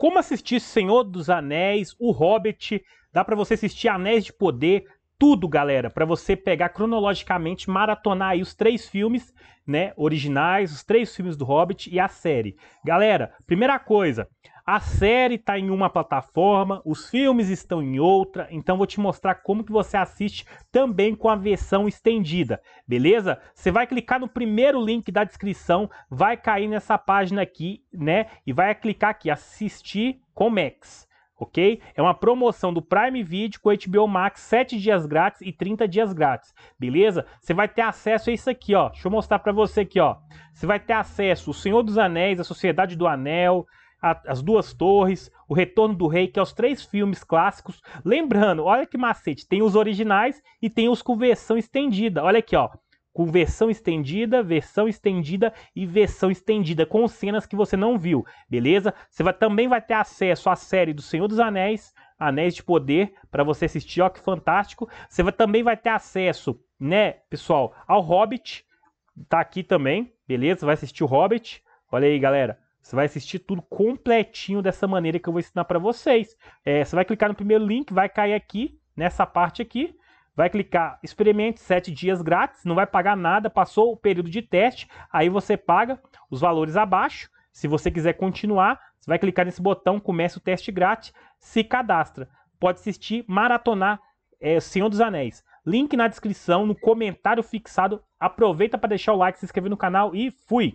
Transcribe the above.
como assistir Senhor dos Anéis, O Hobbit, dá para você assistir Anéis de Poder, tudo, galera, para você pegar cronologicamente, maratonar aí os três filmes, né, originais, os três filmes do Hobbit e a série. Galera, primeira coisa, a série tá em uma plataforma, os filmes estão em outra, então vou te mostrar como que você assiste também com a versão estendida, beleza? Você vai clicar no primeiro link da descrição, vai cair nessa página aqui, né, e vai clicar aqui assistir com Max ok? É uma promoção do Prime Video com HBO Max, 7 dias grátis e 30 dias grátis, beleza? Você vai ter acesso a isso aqui, ó. Deixa eu mostrar para você aqui, ó. Você vai ter acesso O Senhor dos Anéis, a Sociedade do Anel, a, as Duas Torres, O Retorno do Rei, que é os três filmes clássicos. Lembrando, olha que macete, tem os originais e tem os com versão estendida. Olha aqui, ó com versão estendida, versão estendida e versão estendida, com cenas que você não viu, beleza? Você vai, também vai ter acesso à série do Senhor dos Anéis, Anéis de Poder, para você assistir, ó que fantástico. Você vai, também vai ter acesso, né, pessoal, ao Hobbit, tá aqui também, beleza? Você vai assistir o Hobbit, olha aí, galera. Você vai assistir tudo completinho dessa maneira que eu vou ensinar para vocês. É, você vai clicar no primeiro link, vai cair aqui, nessa parte aqui, vai clicar experimente 7 dias grátis, não vai pagar nada, passou o período de teste, aí você paga os valores abaixo. Se você quiser continuar, você vai clicar nesse botão começa o teste grátis, se cadastra. Pode assistir, maratonar é, Senhor dos Anéis. Link na descrição, no comentário fixado. Aproveita para deixar o like, se inscrever no canal e fui!